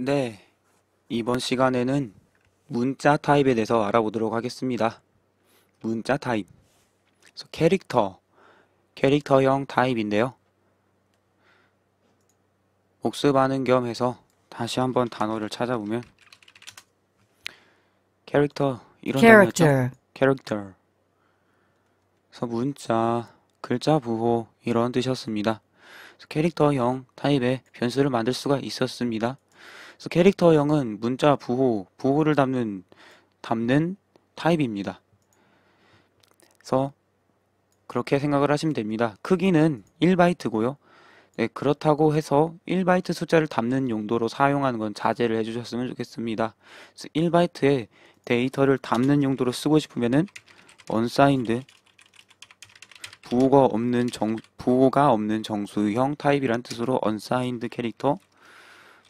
네, 이번 시간에는 문자 타입에 대해서 알아보도록 하겠습니다. 문자 타입. 캐릭터, 캐릭터형 타입인데요. 복습하는 겸 해서 다시 한번 단어를 찾아보면 캐릭터 이런 c h a 단어죠. 캐릭터. 그래서 문자, 글자 부호 이런 뜻이었습니다. 캐릭터형 타입의 변수를 만들 수가 있었습니다. 그래서 캐릭터형은 문자 부호, 부호를 담는 담는 타입입니다. 그래서 그렇게 생각을 하시면 됩니다. 크기는 1바이트고요. 네, 그렇다고 해서 1바이트 숫자를 담는 용도로 사용하는 건 자제를 해주셨으면 좋겠습니다. 그래서 1바이트에 데이터를 담는 용도로 쓰고 싶으면은 unsigned 부호가 없는 정 부호가 없는 정수형 타입이란 뜻으로 unsigned 캐릭터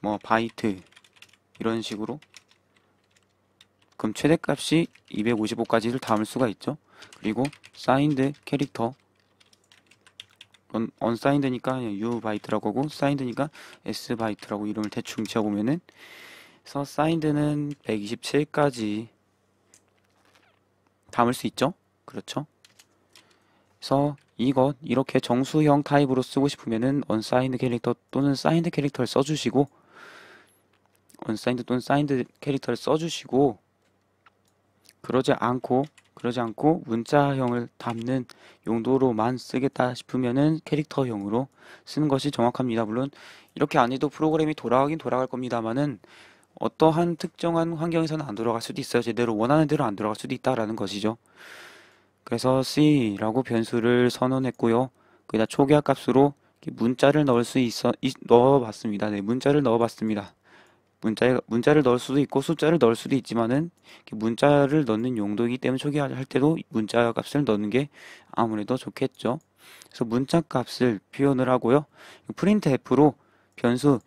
뭐 바이트 이런 식으로 그럼 최대값이 255까지를 담을 수가 있죠. 그리고 사인드 캐릭터 언사인드니까 u 바이트라고 하고 사인드니까 s 바이트라고 이름을 대충 지어보면은 그래서 사인드는 127까지 담을 수 있죠. 그렇죠. 그래서 이것 이렇게 정수형 타입으로 쓰고 싶으면은 언사인드 캐릭터 또는 사인드 캐릭터를 써주시고 언사인드 어, 또는 사인드 캐릭터를 써주시고 그러지 않고 그러지 않고 문자형을 담는 용도로만 쓰겠다 싶으면은 캐릭터형으로 쓰는 것이 정확합니다. 물론 이렇게 아니도 프로그램이 돌아가긴 돌아갈 겁니다만은 어떠한 특정한 환경에서는 안 돌아갈 수도 있어요. 제대로 원하는 대로 안 돌아갈 수도 있다라는 것이죠. 그래서 C라고 변수를 선언했고요. 그다 초기화 값으로 문자를 넣을 수 있어 넣어봤습니다. 네, 문자를 넣어봤습니다. 문자, 문자를 넣을 수도 있고 숫자를 넣을 수도 있지만은 문자를 넣는 용도이기 때문에 초기화할 때도 문자 값을 넣는 게 아무래도 좋겠죠. 그래서 문자 값을 표현을 하고요. 프린트 n t f 로 변수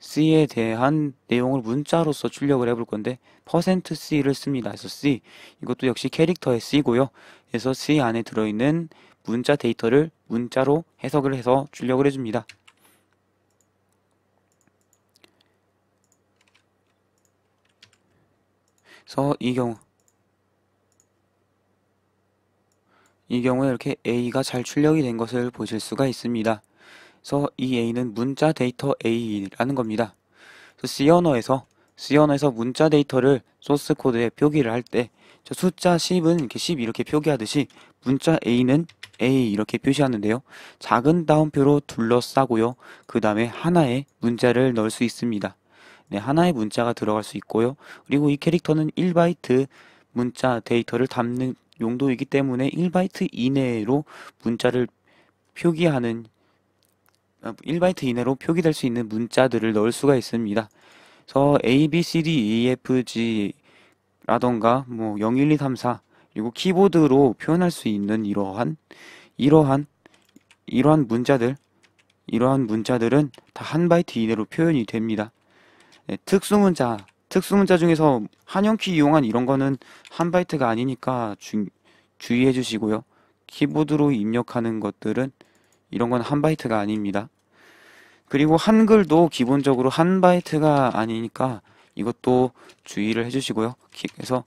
c에 대한 내용을 문자로서 출력을 해볼 건데 퍼센트 %c를 씁니다. 그래서 c 이것도 역시 캐릭터의 c고요. 그래서 c 안에 들어있는 문자 데이터를 문자로 해석을 해서 출력을 해줍니다. 그래서 이 경우 이 경우에 이렇게 A가 잘 출력이 된 것을 보실 수가 있습니다. 그래서 이 A는 문자 데이터 A라는 겁니다. 그래서 C 언어에서 C 언어에서 문자 데이터를 소스 코드에 표기를 할 때 저 숫자 10은 이렇게 10 이렇게 표기하듯이 문자 A는 A 이렇게 표시하는데요. 작은 따옴표로 둘러싸고요. 그 다음에 하나의 문자를 넣을 수 있습니다. 네, 하나의 문자가 들어갈 수 있고요. 그리고 이 캐릭터는 1바이트 문자 데이터를 담는 용도이기 때문에 1바이트 이내로 문자를 표기하는 1바이트 아, 이내로 표기될 수 있는 문자들을 넣을 수가 있습니다. 그래서 A, B, C, D, E, F, G 라던가 뭐 0, 1, 2, 3, 4 그리고 키보드로 표현할 수 있는 이러한 이러한 이러한 문자들 이러한 문자들은 다 한 바이트 이내로 표현이 됩니다. 예, 특수문자, 특수문자 중에서 한영키 이용한 이런 거는 한 바이트가 아니니까 주, 주의해 주시고요. 키보드로 입력하는 것들은 이런 건 한 바이트가 아닙니다. 그리고 한글도 기본적으로 한 바이트가 아니니까 이것도 주의를 해주시고요. 그래서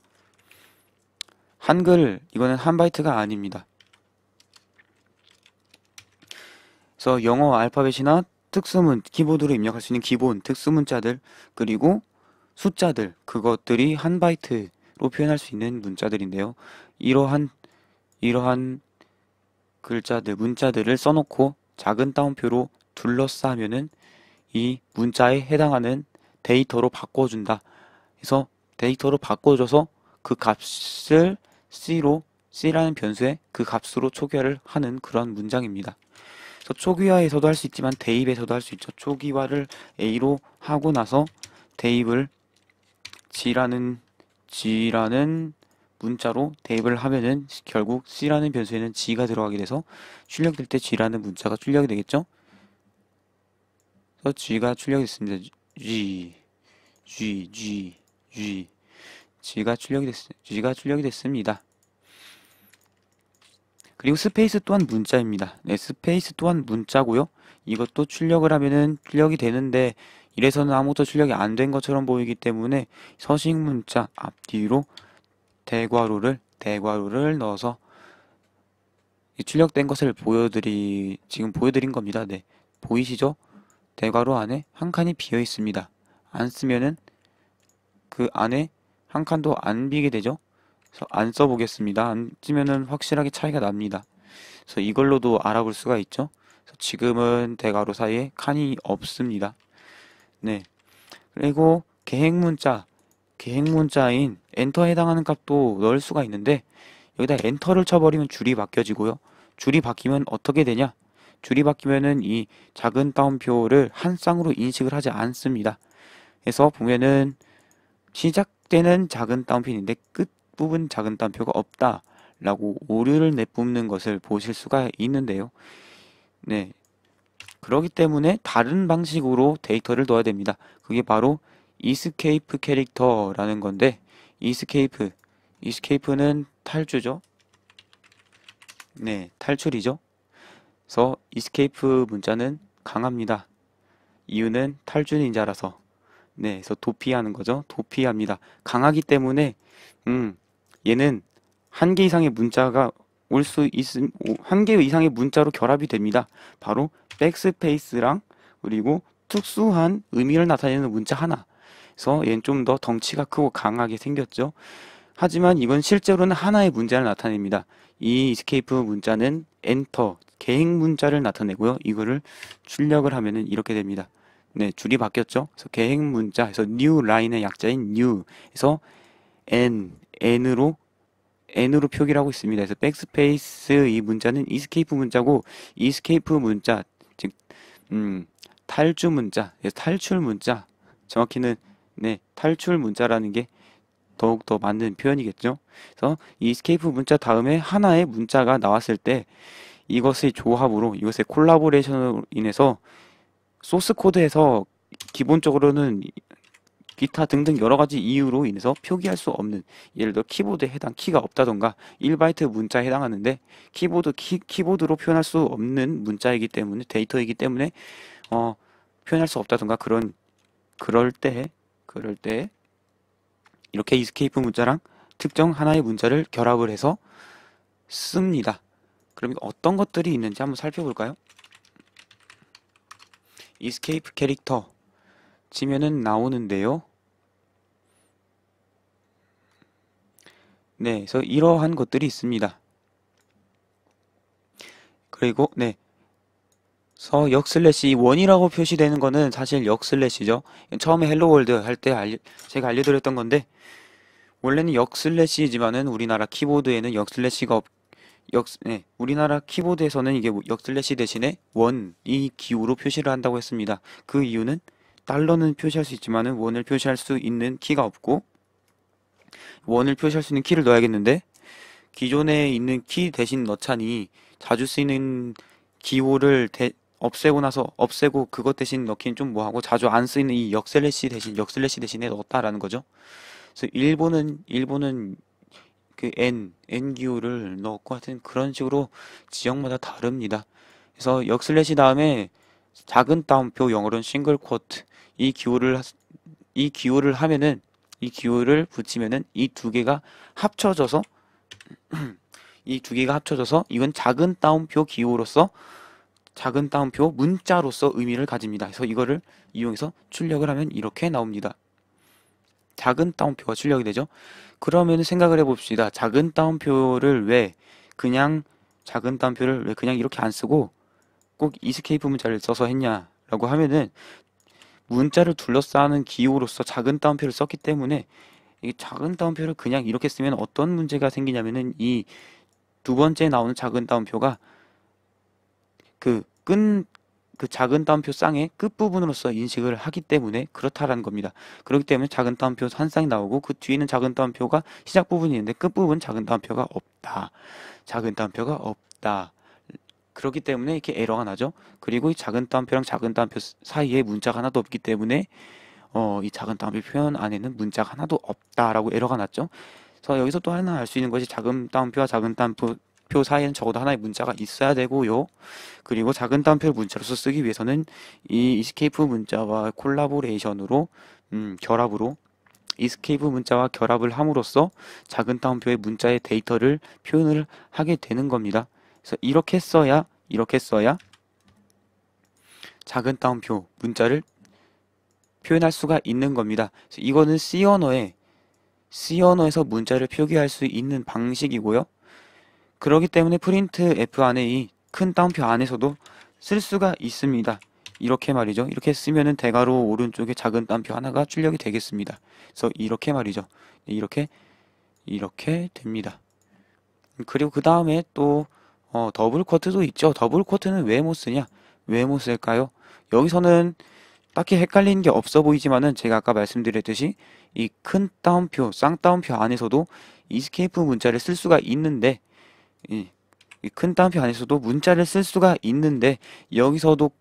한글 이거는 한 바이트가 아닙니다. 그래서 영어 알파벳이나 특수문 키보드로 입력할 수 있는 기본 특수문자들 그리고 숫자들 그것들이 한 바이트로 표현할 수 있는 문자들인데요. 이러한 이러한 글자들 문자들을 써놓고 작은 따옴표로 둘러싸면은 이 문자에 해당하는 데이터로 바꿔준다. 그래서 데이터로 바꿔줘서 그 값을 C로 C라는 변수에 그 값으로 초기화를 하는 그런 문장입니다. 그래서 초기화에서도 할 수 있지만 대입에서도 할 수 있죠. 초기화를 A로 하고 나서 대입을 G라는 G라는 문자로 대입을 하면은 결국 C라는 변수에는 G가 들어가게 돼서 출력될 때 G라는 문자가 출력이 되겠죠. 그래서 G가 출력이 됐습니다. G, G, G, G. G가 출력이 됐, G가 출력이 됐습니다. 그리고 스페이스 또한 문자입니다. 네, 스페이스 또한 문자고요. 이것도 출력을 하면은 출력이 되는데 이래서는 아무것도 출력이 안 된 것처럼 보이기 때문에 서식 문자 앞뒤로 대괄호를 대괄호를 넣어서 출력된 것을 보여드리 지금 보여드린 겁니다. 네, 보이시죠? 대괄호 안에 한 칸이 비어 있습니다. 안 쓰면은 그 안에 한 칸도 안 비게 되죠. 그래서 안 써보겠습니다. 안 찌면은 확실하게 차이가 납니다. 그래서 이걸로도 알아볼 수가 있죠. 지금은 대괄호 사이에 칸이 없습니다. 네. 그리고 계획 문자, 계획 문자인 엔터에 해당하는 값도 넣을 수가 있는데 여기다 엔터를 쳐버리면 줄이 바뀌어지고요. 줄이 바뀌면 어떻게 되냐? 줄이 바뀌면은 이 작은 따옴표를 한 쌍으로 인식을 하지 않습니다. 그래서 보면은 시작되는 작은 따옴표인데 끝 대부분 작은 따옴표가 없다라고 오류를 내뿜는 것을 보실 수가 있는데요. 네. 그러기 때문에 다른 방식으로 데이터를 넣어야 됩니다. 그게 바로 이스케이프 캐릭터라는 건데 이스케이프 이스케이프는 탈주죠. 네, 탈출이죠. 그래서 이스케이프 문자는 강합니다. 이유는 탈주 인자라서 네, 그래서 도피하는 거죠. 도피합니다. 강하기 때문에 음, 얘는 한 개 이상의 문자가 올 수 있음 한 개 이상의 문자로 결합이 됩니다. 바로 백스페이스랑 그리고 특수한 의미를 나타내는 문자 하나. 그래서 얘는 좀 더 덩치가 크고 강하게 생겼죠. 하지만 이건 실제로는 하나의 문자를 나타냅니다. 이 스케이프 문자는 엔터, 계획 문자를 나타내고요. 이거를 출력을 하면은 이렇게 됩니다. 네, 줄이 바뀌었죠. 그래서 계획 문자, 해서 new 라인의 약자인 new에서 n n으로 n으로 표기를 하고 있습니다. 그래서 백스페이스 이 문자는 이스케이프 문자고 이스케이프 문자 즉 음, 탈주 문자, 탈출 문자 정확히는 네 탈출 문자라는 게 더욱 더 맞는 표현이겠죠. 그래서 이스케이프 문자 다음에 하나의 문자가 나왔을 때 이것의 조합으로 이것의 콜라보레이션으로 인해서 소스 코드에서 기본적으로는 기타 등등 여러 가지 이유로 인해서 표기할 수 없는 예를 들어 키보드에 해당 키가 없다던가 1바이트 문자에 해당하는데 키보드 키, 키보드로 표현할 수 없는 문자이기 때문에 데이터이기 때문에 어 표현할 수 없다던가 그런 그럴 때 그럴 때 이렇게 이스케이프 문자랑 특정 하나의 문자를 결합을 해서 씁니다. 그럼 어떤 것들이 있는지 한번 살펴볼까요? 이스케이프 캐릭터 지면은 나오는데요. 네, 그래서 이러한 것들이 있습니다. 그리고 네. 서역 슬래시 원이라고 표시되는 거는 사실 역 슬래시죠. 처음에 헬로 월드 할 때 제가 알려드렸던 건데 원래는 역 슬래시지만은 우리나라 키보드에는 역 슬래시가 없, 역, 네, 우리나라 키보드에서는 이게 뭐 역 슬래시 대신에 원 이 기호로 표시를 한다고 했습니다. 그 이유는 달러는 표시할 수 있지만은 원을 표시할 수 있는 키가 없고 원을 표시할 수 있는 키를 넣어야겠는데 기존에 있는 키 대신 넣자니 자주 쓰이는 기호를 대, 없애고 나서 없애고 그것 대신 넣긴 좀 뭐하고 자주 안 쓰이는 이 역슬래시 대신 역슬래시 대신에 넣었다라는 거죠. 그래서 일본은 일본은 그 n n 기호를 넣었고 하여튼 그런 식으로 지역마다 다릅니다. 그래서 역슬래시 다음에 작은 따옴표 영어로는 싱글 쿼트 이 기호를 이 기호를 하면은 이 기호를 붙이면은 이 두 개가 합쳐져서 이 두 개가 합쳐져서 이건 작은 따옴표 기호로서 작은 따옴표 문자로서 의미를 가집니다. 그래서 이거를 이용해서 출력을 하면 이렇게 나옵니다. 작은 따옴표가 출력이 되죠. 그러면 생각을 해봅시다. 작은 따옴표를 왜 그냥 작은 따옴표를 왜 그냥 이렇게 안 쓰고 꼭 이스케이프 문자를 써서 했냐라고 하면은 문자를 둘러싸는 기호로서 작은 따옴표를 썼기 때문에 이 작은 따옴표를 그냥 이렇게 쓰면 어떤 문제가 생기냐면은 이 두 번째 나오는 작은 따옴표가 그끈그 그 작은 따옴표 쌍의 끝부분으로서 인식을 하기 때문에 그렇다라는 겁니다. 그렇기 때문에 작은 따옴표 한 쌍이 나오고 그 뒤에는 작은 따옴표가 시작 부분이 있는데 끝부분 작은 따옴표가 없다. 작은 따옴표가 없다. 그렇기 때문에 이렇게 에러가 나죠. 그리고 이 작은 따옴표랑 작은 따옴표 사이에 문자가 하나도 없기 때문에 어, 이 작은 따옴표 표현 안에는 문자가 하나도 없다라고 에러가 났죠. 그래서 여기서 또 하나 알 수 있는 것이 작은 따옴표와 작은 따옴표 사이에는 적어도 하나의 문자가 있어야 되고요. 그리고 작은 따옴표를 문자로서 쓰기 위해서는 이 이스케이프 문자와 콜라보레이션으로 음, 결합으로 이스케이프 문자와 결합을 함으로써 작은 따옴표의 문자의 데이터를 표현을 하게 되는 겁니다. 그래서 이렇게 써야 이렇게 써야 작은 따옴표 문자를 표현할 수가 있는 겁니다. 이거는 C 언어에 C 언어에서 문자를 표기할 수 있는 방식이고요. 그러기 때문에 프린트 F 안에 이 큰 따옴표 안에서도 쓸 수가 있습니다. 이렇게 말이죠. 이렇게 쓰면은 대괄호 오른쪽에 작은 따옴표 하나가 출력이 되겠습니다. 그래서 이렇게 말이죠. 네, 이렇게 이렇게 됩니다. 그리고 그 다음에 또 어, 더블 쿼트도 있죠. 더블 쿼트는 왜 못 쓰냐? 왜 못 쓸까요? 여기서는 딱히 헷갈리는 게 없어 보이지만은 제가 아까 말씀드렸듯이 이 큰 따옴표, 쌍따옴표 안에서도 이스케이프 문자를 쓸 수가 있는데 예, 이큰 따옴표 안에서도 문자를 쓸 수가 있는데 여기서도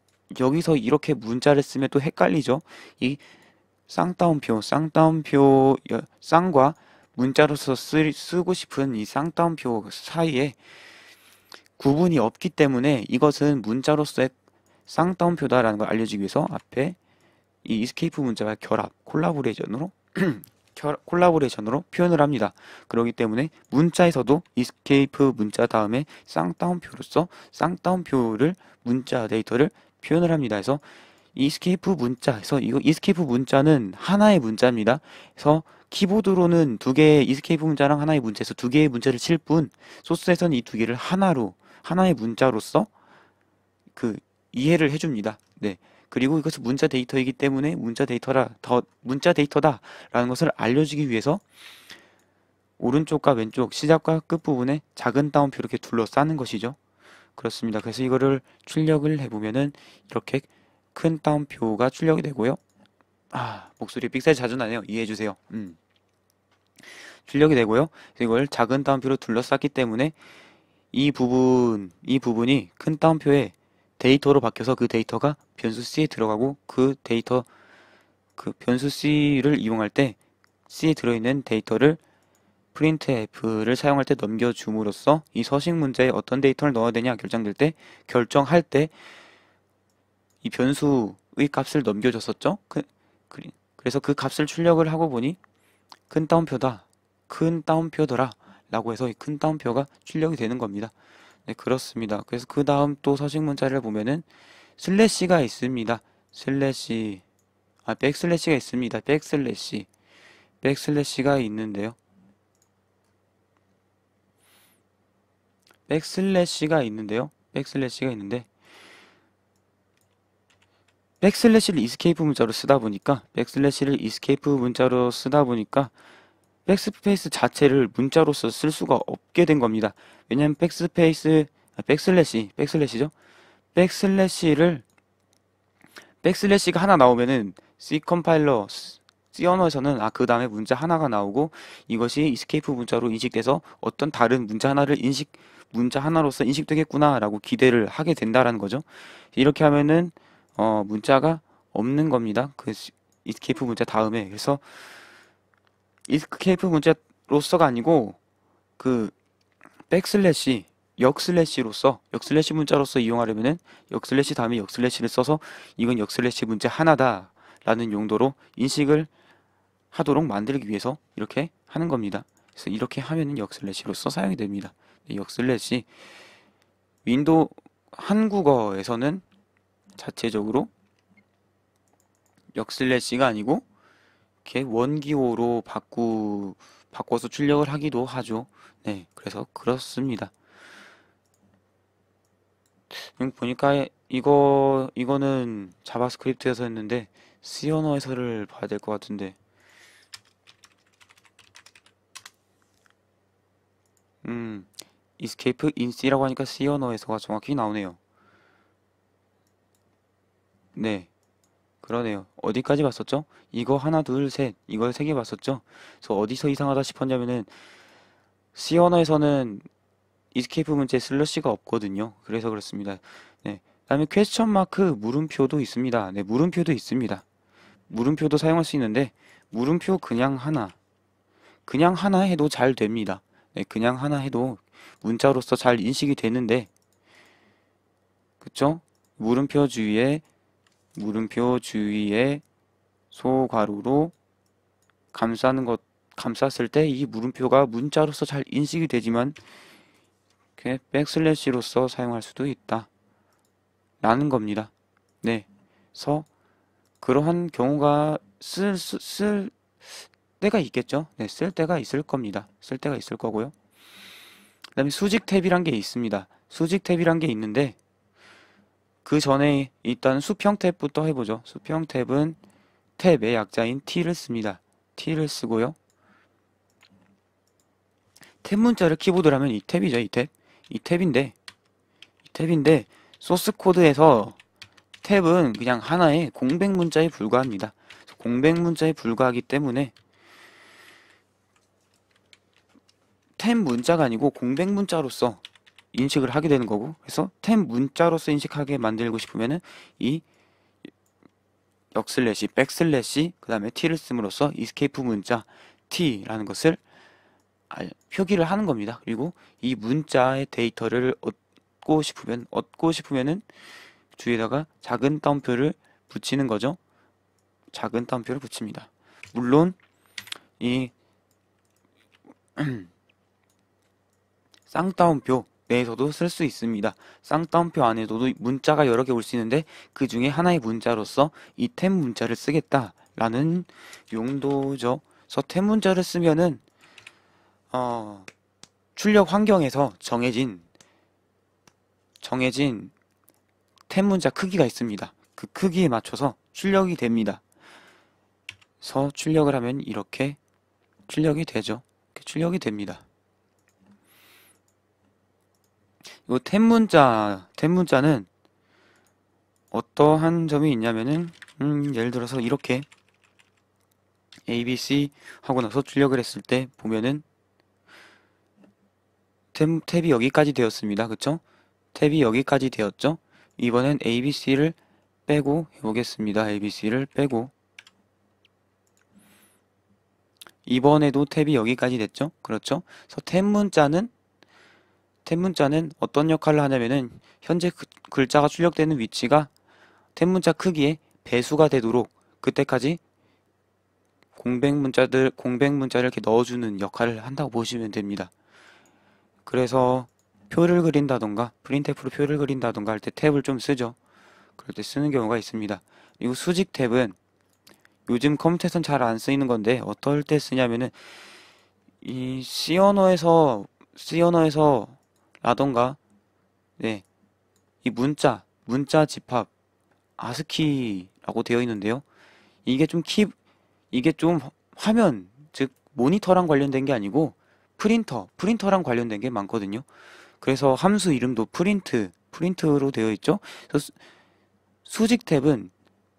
여기서 이렇게 문자를 쓰면 또 헷갈리죠. 이 쌍따옴표, 쌍따옴표 쌍과 문자로서 쓰, 쓰고 싶은 이 쌍따옴표 사이에 구분이 없기 때문에 이것은 문자로서의 쌍따옴표다라는 걸 알려주기 위해서 앞에 이 이스케이프 문자가 결합, 콜라보레이션으로 콜라보레이션으로 표현을 합니다. 그러기 때문에 문자에서도 이스케이프 문자 다음에 쌍따옴표로서 쌍따옴표를 문자 데이터를 표현을 합니다. 그래서 이스케이프 문자에서 이거 이스케이프 문자는 하나의 문자입니다. 그래서 키보드로는 두 개의 이스케이프 문자랑 하나의 문자에서 두 개의 문자를 칠 뿐 소스에서는 이 두 개를 하나로 하나의 문자로서 그 이해를 해줍니다. 네. 그리고 이것은 문자 데이터이기 때문에 문자 데이터라 더 문자 데이터다라는 것을 알려주기 위해서 오른쪽과 왼쪽 시작과 끝 부분에 작은 따옴표 이렇게 둘러싸는 것이죠. 그렇습니다. 그래서 이거를 출력을 해보면은 이렇게 큰 따옴표가 출력이 되고요. 아 목소리 빅사이 자주 나네요. 이해해주세요. 음. 출력이 되고요. 이걸 작은 따옴표로 둘러쌌기 때문에 이 부분, 이 부분이 큰 따옴표에 데이터로 바뀌어서 그 데이터가 변수 C에 들어가고 그 데이터, 그 변수 C를 이용할 때 C에 들어있는 데이터를 printf를 사용할 때 넘겨줌으로써 이 서식 문제에 어떤 데이터를 넣어야 되냐 결정될 때 결정할 때 이 변수의 값을 넘겨줬었죠. 그, 그래서 그 값을 출력을 하고 보니 큰 따옴표다. 큰 따옴표더라. 라고 해서 이 큰 따옴표가 출력이 되는 겁니다. 네, 그렇습니다. 그래서 그 다음 또 서식 문자를 보면은 슬래시가 있습니다. 슬래시, 아, 백슬래시가 있습니다. 백슬래시. 백슬래시가 있는데요. 백슬래시가 있는데요. 백슬래시가 있는데 백슬래시를 이스케이프 문자로 쓰다 보니까 백슬래시를 이스케이프 문자로 쓰다 보니까 백스페이스 자체를 문자로서 쓸 수가 없게 된 겁니다. 왜냐면 백스페이스, 아, 백슬래시, 백슬래시죠? 백슬래시를, 백슬래시가 하나 나오면은 C 컴파일러, C 언어에서는 아, 그 다음에 문자 하나가 나오고 이것이 이스케이프 문자로 인식돼서 어떤 다른 문자 하나를 인식, 문자 하나로서 인식되겠구나라고 기대를 하게 된다라는 거죠. 이렇게 하면은, 어, 문자가 없는 겁니다. 그 이스케이프 문자 다음에. 그래서 이스케이프 문자로서가 아니고 그 백슬래시 역슬래시로서 역슬래시 문자로서 이용하려면은 역슬래시 다음에 역슬래시를 써서 이건 역슬래시 문제 하나다 라는 용도로 인식을 하도록 만들기 위해서 이렇게 하는 겁니다. 그래서 이렇게 하면은 역슬래시로서 사용이 됩니다. 네, 역슬래시 윈도우 한국어에서는 자체적으로 역슬래시가 아니고 이렇게 원기호로 바꾸 바꿔서 출력을 하기도 하죠. 네, 그래서 그렇습니다. 지금 보니까 이거 이거는 자바스크립트에서 했는데 C 언어에서를 봐야 될 것 같은데. 음, escape in C라고 하니까 C 언어에서가 정확히 나오네요. 네. 그러네요. 어디까지 봤었죠? 이거 하나, 둘, 셋. 이걸 세 개 봤었죠? 그래서 어디서 이상하다 싶었냐면은 C 언어에서는 이스케이프 문제 슬러시가 없거든요. 그래서 그렇습니다. 네. 그 다음에 퀘스천 마크 물음표도 있습니다. 네, 물음표도 있습니다. 물음표도 사용할 수 있는데 물음표 그냥 하나. 그냥 하나 해도 잘 됩니다. 네, 그냥 하나 해도 문자로서 잘 인식이 되는데 그쵸? 물음표 주위에 물음표 주위에 소괄호로 감싸는 것 감쌌을 때 이 물음표가 문자로서 잘 인식이 되지만 이렇게 백슬래시로서 사용할 수도 있다. 라는 겁니다. 네. 서 그러한 경우가 쓸, 쓸, 쓸 때가 있겠죠. 네, 쓸 때가 있을 겁니다. 쓸 때가 있을 거고요. 그 다음에 수직 탭이란 게 있습니다. 수직 탭이란 게 있는데 그 전에 일단 수평 탭부터 해보죠. 수평 탭은 탭의 약자인 t를 씁니다. t를 쓰고요. 탭 문자를 키보드라면 이 탭이죠. 이 탭. 이 탭인데 이 탭인데 소스 코드에서 탭은 그냥 하나의 공백 문자에 불과합니다. 공백 문자에 불과하기 때문에 탭 문자가 아니고 공백 문자로서 인식을 하게 되는 거고 그래서 템 문자로서 인식하게 만들고 싶으면은 이 역슬래시, 백슬래시, 그 다음에 t를 씀으로써 이스케이프 문자 t라는 것을 표기를 하는 겁니다. 그리고 이 문자의 데이터를 얻고 싶으면, 얻고 싶으면은 주에다가 작은 따옴표를 붙이는 거죠. 작은 따옴표를 붙입니다. 물론, 이 쌍따옴표, 내에서도 쓸 수 있습니다. 쌍따옴표 안에서도 문자가 여러 개 올 수 있는데 그 중에 하나의 문자로서 이 템 문자를 쓰겠다라는 용도죠. 그래서 템 문자를 쓰면은 어, 출력 환경에서 정해진 정해진 템 문자 크기가 있습니다. 그 크기에 맞춰서 출력이 됩니다. 그래서 출력을 하면 이렇게 출력이 되죠. 출력이 됩니다. 이 텐문자, 텐문자는 어떠한 점이 있냐면은, 음, 예를 들어서 이렇게 ABC 하고 나서 출력을 했을 때 보면은 탭, 탭이 여기까지 되었습니다. 그쵸? 탭이 여기까지 되었죠? 이번엔 ABC를 빼고 해보겠습니다. ABC를 빼고 이번에도 탭이 여기까지 됐죠? 그렇죠? 그래서 탭 문자는 탭문자는 어떤 역할을 하냐면은 현재 그 글자가 출력되는 위치가 탭문자 크기에 배수가 되도록 그때까지 공백 문자들 공백 문자를 이렇게 넣어주는 역할을 한다고 보시면 됩니다. 그래서 표를 그린다던가 프린트프로 표를 그린다던가 할 때 탭을 좀 쓰죠. 그럴 때 쓰는 경우가 있습니다. 그리고 수직 탭은 요즘 컴퓨터에선 잘 안 쓰이는 건데 어떨 때 쓰냐면은 이 C 언어에서 C 언어에서 라던가 네, 이 문자, 문자 집합 아스키라고 되어 있는데요. 이게 좀 키, 이게 좀 화면, 즉 모니터랑 관련된 게 아니고 프린터, 프린터랑 관련된 게 많거든요. 그래서 함수 이름도 프린트, 프린트로 되어 있죠. 그래서 수직 탭은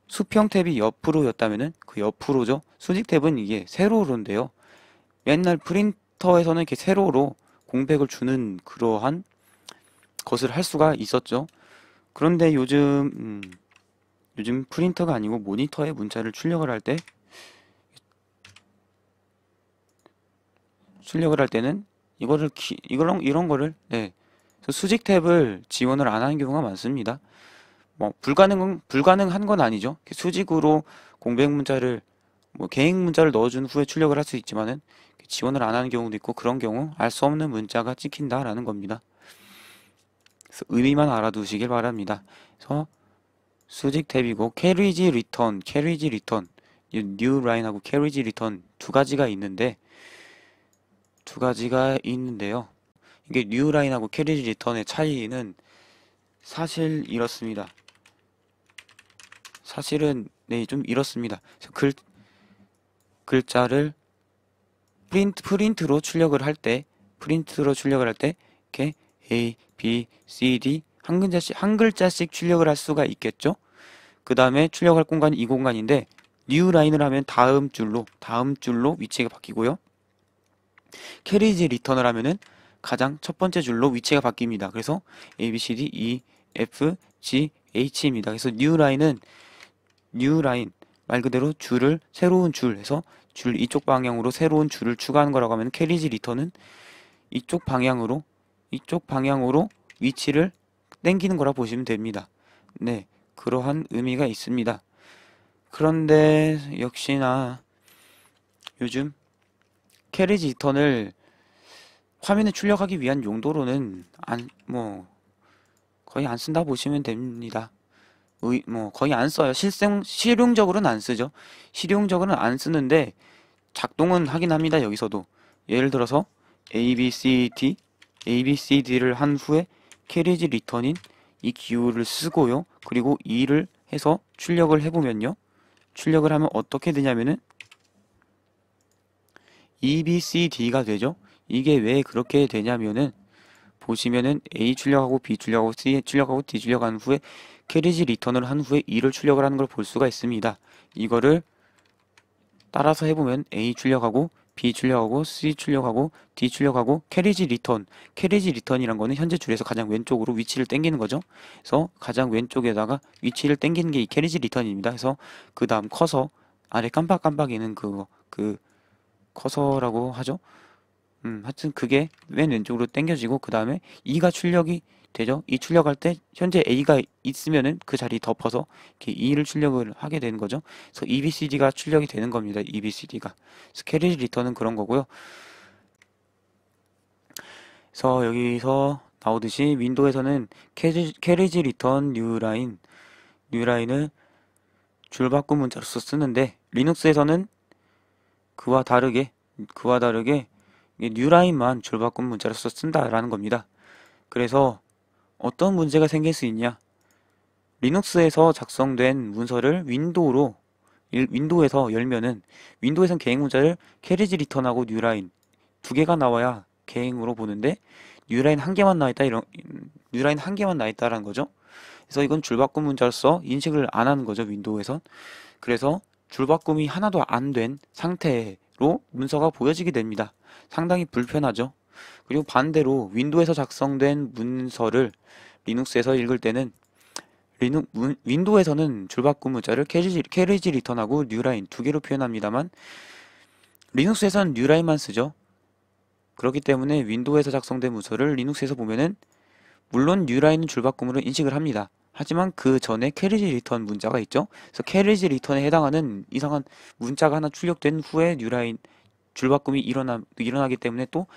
수평 탭이 옆으로였다면그 옆으로죠. 수직 탭은 이게 세로로인데요. 맨날 프린터에서는 이렇게 세로로 공백을 주는 그러한 것을 할 수가 있었죠. 그런데 요즘 음, 요즘 프린터가 아니고 모니터에 문자를 출력을 할 때 출력을 할 때는 이거를 기, 이런 이런 거를 네. 수직 탭을 지원을 안 하는 경우가 많습니다. 뭐 불가능 불가능한 건 아니죠. 수직으로 공백 문자를 뭐 계획 문자를 넣어준 후에 출력을 할 수 있지만은 지원을 안 하는 경우도 있고 그런 경우 알 수 없는 문자가 찍힌다라는 겁니다. 의미만 알아두시길 바랍니다. 그래서 수직 대비고 캐리지 리턴, 캐리지 리턴, 뉴 라인하고 캐리지 리턴 두 가지가 있는데 두 가지가 있는데요. 이게 뉴 라인하고 캐리지 리턴의 차이는 사실 이렇습니다. 사실은 네 좀 이렇습니다. 글 글자를 프린트, 프린트로 출력을 할 때, 프린트로 출력을 할 때, 이렇게 A, B, C, D 한 글자씩, 한 글자씩 출력을 할 수가 있겠죠? 그 다음에 출력할 공간이 이 공간인데, new 라인을 하면 다음 줄로, 다음 줄로 위치가 바뀌고요. 캐리지 리턴을 하면은 가장 첫 번째 줄로 위치가 바뀝니다. 그래서 A, B, C, D, E, F, G, H입니다. 그래서 new 라인은 new 라인 말 그대로 줄을 새로운 줄 해서 줄 이쪽 방향으로 새로운 줄을 추가한 거라고 하면 캐리지 리턴은 이쪽 방향으로 이쪽 방향으로 위치를 땡기는 거라 보시면 됩니다. 네, 그러한 의미가 있습니다. 그런데 역시나 요즘 캐리지 리턴을 화면에 출력하기 위한 용도로는 안 뭐 거의 안 쓴다 보시면 됩니다. 의, 뭐 거의 안 써요. 실생 실용적으로는 안 쓰죠. 실용적으로는 안 쓰는데 작동은 하긴 합니다. 여기서도 예를 들어서 A B C D A B C D를 한 후에 캐리지 리턴인 이 기호를 쓰고요. 그리고 2를 해서 출력을 해보면요. 출력을 하면 어떻게 되냐면은 E, B, C, D가 되죠. 이게 왜 그렇게 되냐면은 보시면은 A 출력하고 B 출력하고 C 출력하고 D 출력한 후에 캐리지 리턴을 한 후에 2를 출력을 하는 걸 볼 수가 있습니다. 이거를 따라서 해보면 A 출력하고 B 출력하고 C 출력하고 D 출력하고 캐리지 리턴 캐리지 리턴이란 거는 현재 줄에서 가장 왼쪽으로 위치를 땡기는 거죠 그래서 가장 왼쪽에다가 위치를 땡기는 게 이 캐리지 리턴입니다 그래서 그 다음 커서 아래 깜빡깜빡이는 그거 그 커서라고 하죠 음 하여튼 그게 맨 왼쪽으로 땡겨지고 그 다음에 E가 출력이 되죠? 이 출력할 때 현재 A가 있으면은 그 자리 덮어서 이렇게 2를 출력을 하게 되는 거죠. 그래서 EBCD가 출력이 되는 겁니다. EBCD가. 스케일리지 리턴은 그런 거고요. 그래서 여기서 나오듯이 윈도에서는 우 캐리, 캐리지 리턴 뉴라인 뉴라인을 줄바꿈 문자로서 쓰는데 리눅스에서는 그와 다르게 그와 다르게 뉴라인만 줄바꿈 문자로서 쓴다라는 겁니다. 그래서 어떤 문제가 생길 수 있냐? 리눅스에서 작성된 문서를 윈도우로 윈도우에서 열면은 윈도우에선 개인 문자를 캐리지 리턴하고 뉴라인 두 개가 나와야 개인으로 보는데 뉴라인 한 개만 나있다 이런 뉴라인 한 개만 나있다라는 거죠. 그래서 이건 줄바꿈 문자로서 인식을 안 하는 거죠 윈도우에선. 그래서 줄바꿈이 하나도 안 된 상태로 문서가 보여지게 됩니다. 상당히 불편하죠. 그리고 반대로 윈도에서 작성된 문서를 리눅스에서 읽을 때는 리눅, 윈도에서는 줄바꿈 문자를 캐리지, 캐리지 리턴하고 뉴라인 두 개로 표현합니다만 리눅스에서는 뉴라인만 쓰죠. 그렇기 때문에 윈도에서 작성된 문서를 리눅스에서 보면은 물론 뉴라인은 줄바꿈으로 인식을 합니다. 하지만 그 전에 캐리지 리턴 문자가 있죠. 그래서 캐리지 리턴에 해당하는 이상한 문자가 하나 출력된 후에 뉴라인 줄바꿈이 일어나 일어나기 때문에 또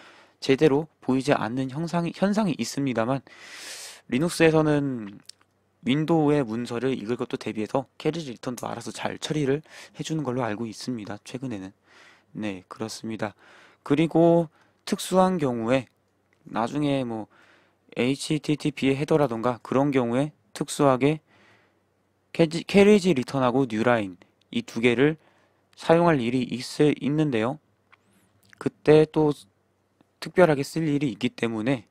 제대로 보이지 않는 현상이, 현상이 있습니다만 리눅스에서는 윈도우의 문서를 읽을 것도 대비해서 캐리 지 리턴도 알아서 잘 처리를 해주는 걸로 알고 있습니다. 최근에는. 네, 그렇습니다. 그리고 특수한 경우에 나중에 뭐 HTTP의 헤더라던가 그런 경우에 특수하게 캐지, 캐리지 리턴하고 뉴라인 이 두 개를 사용할 일이 있, 있는데요. 그때 또 특별하게 쓸 일이 있기 때문에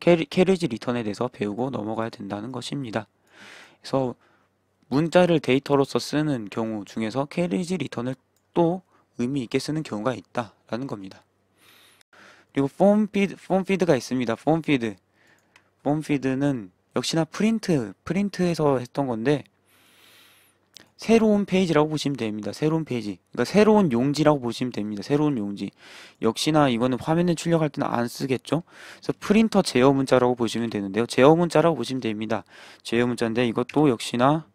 캐리지 리턴에 대해서 배우고 넘어가야 된다는 것입니다. 그래서 문자를 데이터로서 쓰는 경우 중에서 캐리지 리턴을 또 의미 있게 쓰는 경우가 있다라는 겁니다. 그리고 폼 피드, 폼 피드가 있습니다. 폼 피드. 폼 피드는 역시나 프린트, 프린트에서 했던 건데 새로운 페이지라고 보시면 됩니다. 새로운 페이지. 그러니까 새로운 용지라고 보시면 됩니다. 새로운 용지. 역시나 이거는 화면에 출력할 때는 안 쓰겠죠? 그래서 프린터 제어 문자라고 보시면 되는데요. 제어 문자라고 보시면 됩니다. 제어 문자인데 이것도 역시나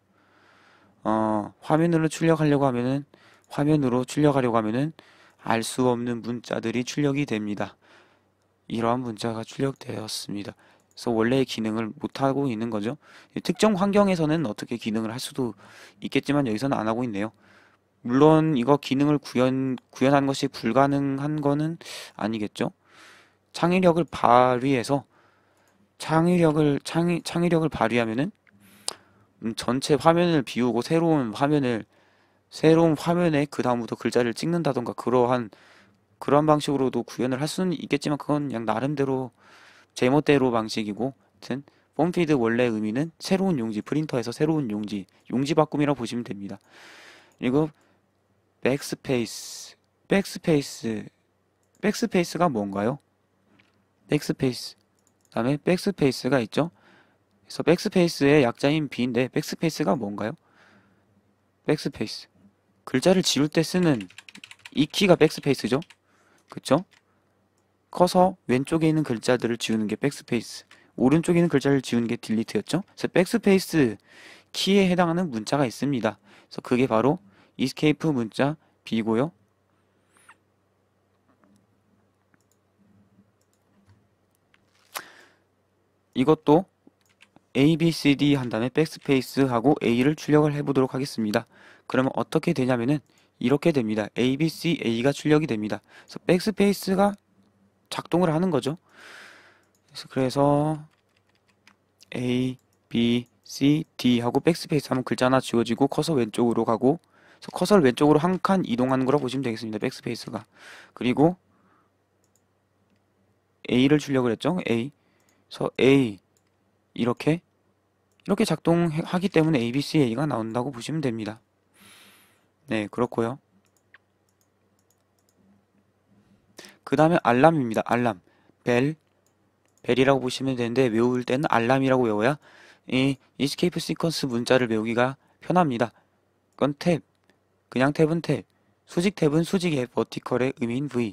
어, 화면으로 출력하려고 하면은 화면으로 출력하려고 하면은 알 수 없는 문자들이 출력이 됩니다. 이러한 문자가 출력되었습니다. 그래서 원래의 기능을 못하고 있는 거죠. 특정 환경에서는 어떻게 기능을 할 수도 있겠지만 여기서는 안 하고 있네요. 물론 이거 기능을 구현, 구현한 것이 불가능한 거는 아니겠죠. 창의력을 발휘해서 창의력을, 창의, 창의력을 발휘하면은 음, 전체 화면을 비우고 새로운 화면을 새로운 화면에 그 다음부터 글자를 찍는다던가 그러한 그런 방식으로도 구현을 할 수는 있겠지만 그건 그냥 나름대로 제멋대로 방식이고 하여튼 폼피드 원래 의미는 새로운 용지 프린터에서 새로운 용지 용지 바꿈이라고 보시면 됩니다. 그리고 백스페이스 백스페이스 백스페이스가 뭔가요? 백스페이스 다음에 백스페이스가 있죠. 그래서 백스페이스의 약자인 B인데 백스페이스가 뭔가요? 백스페이스 글자를 지울 때 쓰는 이 키가 백스페이스죠. 그쵸? 커서 왼쪽에 있는 글자들을 지우는 게 백스페이스 오른쪽에 있는 글자를 지우는 게 딜리트였죠 그래서 백스페이스 키에 해당하는 문자가 있습니다 그래서 그게 바로 이스케이프 문자 B고요 이것도 A, B, C, D 한 다음에 백스페이스 하고 A를 출력을 해보도록 하겠습니다. 그러면 어떻게 되냐면은 이렇게 됩니다. A, B, C, A가 출력이 됩니다. 그래서 백스페이스가 작동을 하는 거죠. 그래서 A, B, C, D 하고 백스페이스 하면 글자 하나 지워지고 커서 왼쪽으로 가고 그래서 커서를 왼쪽으로 한 칸 이동하는 거라 고 보시면 되겠습니다. 백스페이스가. 그리고 A를 주려고 그랬죠. A. 그래서 A 이렇게 이렇게 작동하기 때문에 A, B, C, A가 나온다고 보시면 됩니다. 네, 그렇고요. 그 다음에 알람입니다. 알람. 벨. 벨이라고 보시면 되는데 외울 때는 알람이라고 외워야 이 이스케이프 시퀀스 문자를 외우기가 편합니다. 그건 탭. 그냥 탭은 탭. 수직 탭은 수직의 버티컬의 의미인 V.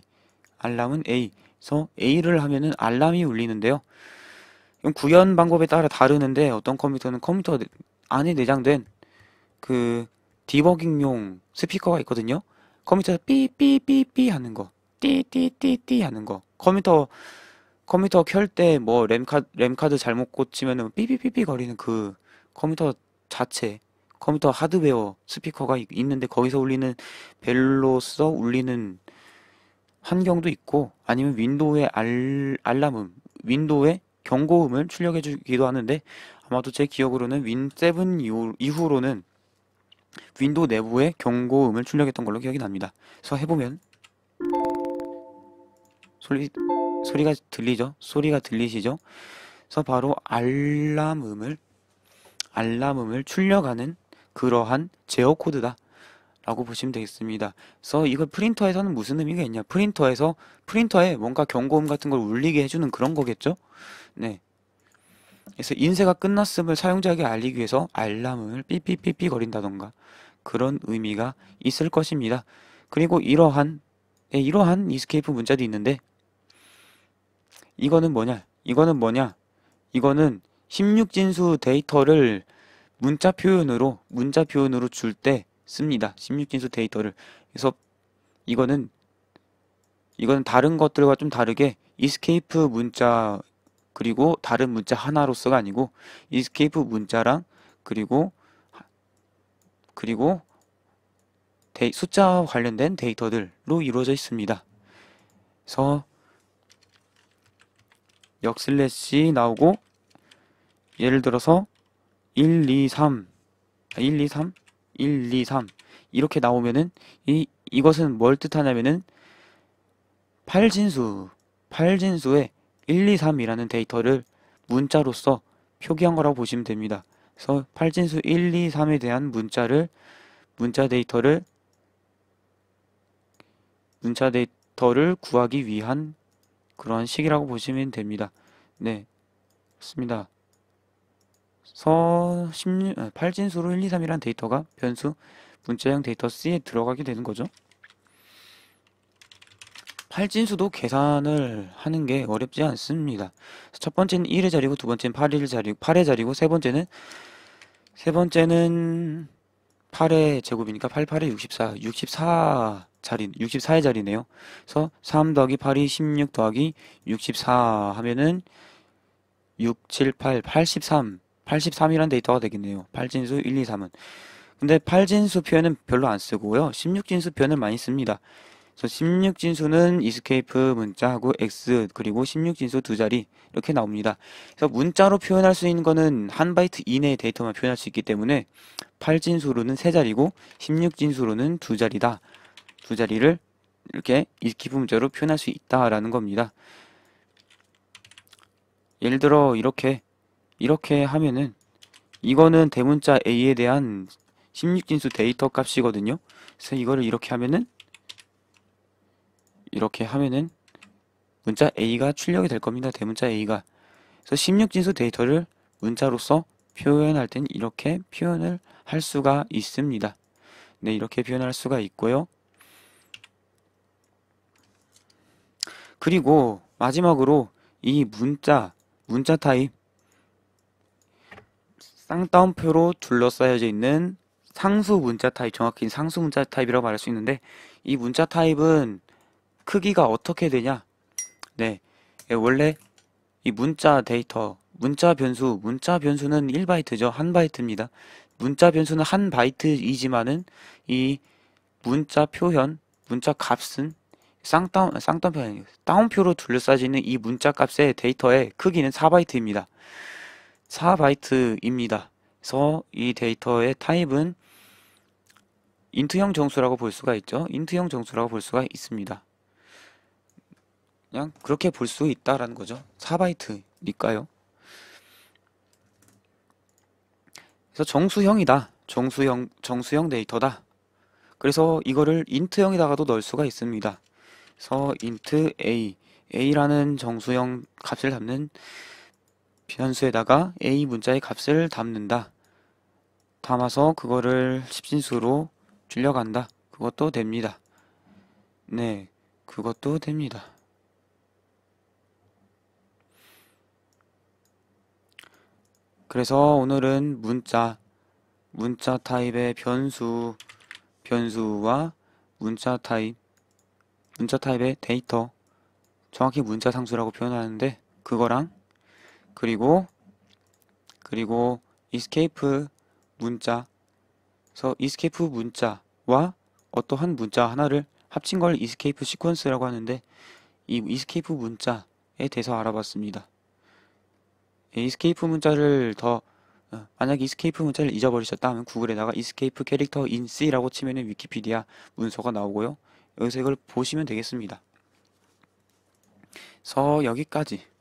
알람은 A. 그래서 A를 하면은 알람이 울리는데요. 이건 구현 방법에 따라 다르는데 어떤 컴퓨터는 컴퓨터 안에 내장된 그 디버깅용 스피커가 있거든요. 컴퓨터에서 삐삐삐삐 하는 거. 띠띠띠띠 하는 거 컴퓨터 컴퓨터 켤 때 뭐 램카드 램카드 잘못 꽂히면은 삐삐삐삐 거리는 그 컴퓨터 자체 컴퓨터 하드웨어 스피커가 있는데 거기서 울리는 벨로서 울리는 환경도 있고 아니면 윈도우의 알, 알람음 윈도우의 경고음을 출력해 주기도 하는데 아마도 제 기억으로는 윈7 이후, 이후로는 윈도우 내부의 경고음을 출력했던 걸로 기억이 납니다. 그래서 해보면 소리, 소리가 들리죠? 소리가 들리시죠? 그래서 바로 알람음을, 알람음을 출력하는 그러한 제어 코드다. 라고 보시면 되겠습니다. 그래서 이걸 프린터에서는 무슨 의미가 있냐? 프린터에서 프린터에 뭔가 경고음 같은 걸 울리게 해주는 그런 거겠죠? 네. 그래서 인쇄가 끝났음을 사용자에게 알리기 위해서 알람을 삐삐삐삐 거린다던가 그런 의미가 있을 것입니다. 그리고 이러한 네, 이러한 이스케이프 문자도 있는데 이거는 뭐냐? 이거는 뭐냐? 이거는 16진수 데이터를 문자 표현으로 문자 표현으로 줄 때 씁니다. 16진수 데이터를. 그래서 이거는 이거는 다른 것들과 좀 다르게 이스케이프 문자 그리고 다른 문자 하나로서가 아니고 이스케이프 문자랑 그리고 그리고 데이, 숫자와 관련된 데이터들로 이루어져 있습니다. 그래서 역 슬래시 나오고 예를 들어서 1, 2, 3 1, 2, 3 1, 2, 3 이렇게 나오면은 이, 이것은 뭘 뜻하냐면은 팔진수 8진수에 1, 2, 3이라는 데이터를 문자로서 표기한 거라고 보시면 됩니다. 그래서 팔진수 1, 2, 3에 대한 문자를 문자 데이터를 문자 데이터를 구하기 위한 그런 식이라고 보시면 됩니다. 네, 맞습니다. 서 16, 8진수로 1, 2, 3이란 데이터가 변수 문자형 데이터 C에 들어가게 되는 거죠. 8진수도 계산을 하는 게 어렵지 않습니다. 첫 번째는 1의 자리고 두 번째는 8의 자리고 8의 자리고 세 번째는 세 번째는 8의 제곱이니까 88에 64, 64 자리, 64의 자리네요. 그래서 3 더하기 8이 16 더하기 64 하면은 6, 7, 8, 83. 83이라는 데이터가 되겠네요. 8진수 1, 2, 3은. 근데 8진수 표현은 별로 안 쓰고요. 16진수 표현을 많이 씁니다. 그래서 16진수는 이스케이프 문자하고 X 그리고 16진수 두 자리 이렇게 나옵니다. 그래서 문자로 표현할 수 있는 거는 한 바이트 이내의 데이터만 표현할 수 있기 때문에 8진수로는 세 자리고 16진수로는 두 자리다. 두 자리를 이렇게 일기분자로 표현할 수 있다라는 겁니다. 예를 들어 이렇게 이렇게 하면은 이거는 대문자 A에 대한 16진수 데이터 값이거든요. 그래서 이거를 이렇게 하면은 이렇게 하면은 문자 A가 출력이 될 겁니다. 대문자 A가. 그래서 16진수 데이터를 문자로서 표현할 땐 이렇게 표현을 할 수가 있습니다. 네, 이렇게 표현할 수가 있고요. 그리고 마지막으로 이 문자, 문자 타입 쌍따옴표로 둘러싸여져 있는 상수 문자 타입, 정확히 상수 문자 타입이라고 말할 수 있는데 이 문자 타입은 크기가 어떻게 되냐? 네, 예, 원래 이 문자 데이터, 문자 변수, 문자 변수는 1바이트죠. 한 바이트입니다. 문자 변수는 한 바이트이지만은 이 문자 표현, 문자 값은 쌍따옴, 쌍따옴표 아니 따옴표로 둘러싸지는 이 문자 값의 데이터의 크기는 4바이트입니다. 4바이트입니다. 그래서 이 데이터의 타입은 인트형 정수라고 볼 수가 있죠. 인트형 정수라고 볼 수가 있습니다. 그냥 그렇게 볼 수 있다라는 거죠. 4바이트니까요. 그래서 정수형이다. 정수형 정수형 데이터다. 그래서 이거를 인트형에다가도 넣을 수가 있습니다. 서 int a a라는 정수형 값을 담는 변수에다가 a 문자의 값을 담는다. 담아서 그거를 십진수로 줄여간다. 그것도 됩니다. 네, 그것도 됩니다. 그래서 오늘은 문자, 문자 타입의 변수, 변수와 문자 타입, 문자 타입의 데이터 정확히 문자 상수라고 표현하는데 그거랑 그리고 그리고 이스케이프 문자 그래서 이스케이프 문자와 어떠한 문자 하나를 합친 걸 이스케이프 시퀀스라고 하는데 이 이스케이프 문자에 대해서 알아봤습니다. 이스케이프 문자를 더 어, 만약에 e s c a p 문자를 잊어버리셨다 면 구글에다가 이스케이프 캐릭터 인 n C라고 치면은 위키피디아 문서가 나오고요. 여기서 이걸 보시면 되겠습니다. 서 여기까지